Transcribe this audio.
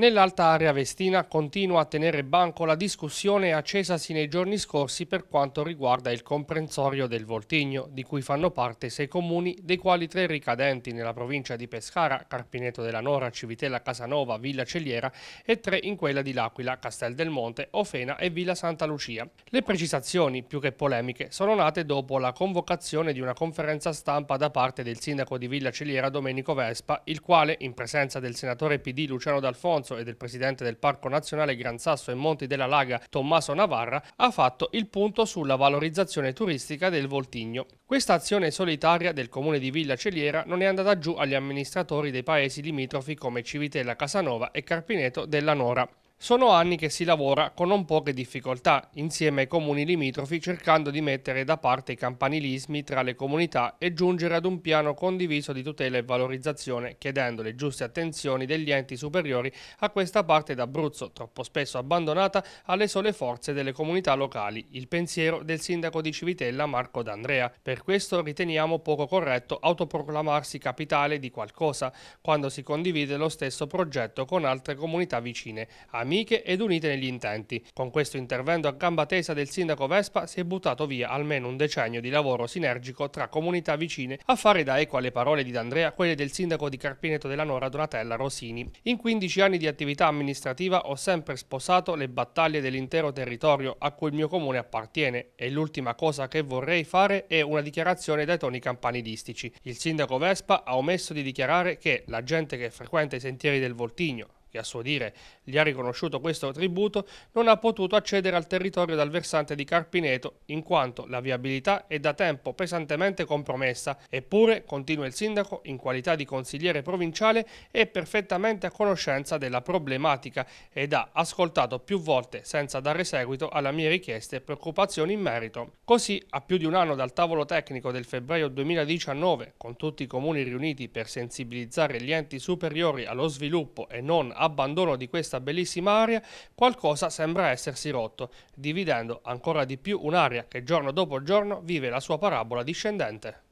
Nell'alta area vestina continua a tenere banco la discussione accesasi nei giorni scorsi per quanto riguarda il comprensorio del Voltigno, di cui fanno parte sei comuni, dei quali tre ricadenti nella provincia di Pescara, Carpineto della Nora, Civitella Casanova, Villa Celiera e tre in quella di L'Aquila, Castel del Monte, Ofena e Villa Santa Lucia. Le precisazioni, più che polemiche, sono nate dopo la convocazione di una conferenza stampa da parte del sindaco di Villa Celiera Domenico Vespa, il quale, in presenza del senatore PD Luciano D'Alfonso, Sasso e del presidente del Parco Nazionale Gran Sasso e Monti della Laga Tommaso Navarra ha fatto il punto sulla valorizzazione turistica del Voltigno. Questa azione solitaria del comune di Villa Celiera non è andata giù agli amministratori dei paesi limitrofi come Civitella Casanova e Carpineto della Nora. Sono anni che si lavora con non poche difficoltà, insieme ai comuni limitrofi, cercando di mettere da parte i campanilismi tra le comunità e giungere ad un piano condiviso di tutela e valorizzazione, chiedendo le giuste attenzioni degli enti superiori a questa parte d'Abruzzo, troppo spesso abbandonata alle sole forze delle comunità locali, il pensiero del sindaco di Civitella Marco D'Andrea. Per questo riteniamo poco corretto autoproclamarsi capitale di qualcosa, quando si condivide lo stesso progetto con altre comunità vicine. A amiche ed unite negli intenti. Con questo intervento a gamba tesa del sindaco Vespa si è buttato via almeno un decennio di lavoro sinergico tra comunità vicine a fare da eco alle parole di D'Andrea quelle del sindaco di Carpineto della Nora Donatella Rosini. In 15 anni di attività amministrativa ho sempre sposato le battaglie dell'intero territorio a cui il mio comune appartiene e l'ultima cosa che vorrei fare è una dichiarazione dai toni campanilistici. Il sindaco Vespa ha omesso di dichiarare che la gente che frequenta i sentieri del Voltigno, che a suo dire gli ha riconosciuto questo tributo, non ha potuto accedere al territorio dal versante di Carpineto in quanto la viabilità è da tempo pesantemente compromessa. Eppure, continua il sindaco, in qualità di consigliere provinciale è perfettamente a conoscenza della problematica ed ha ascoltato più volte senza dare seguito alla mia richiesta e preoccupazioni in merito. Così, a più di un anno dal tavolo tecnico del febbraio 2019, con tutti i comuni riuniti per sensibilizzare gli enti superiori allo sviluppo e non abbandono di questa bellissima area, qualcosa sembra essersi rotto, dividendo ancora di più un'area che giorno dopo giorno vive la sua parabola discendente.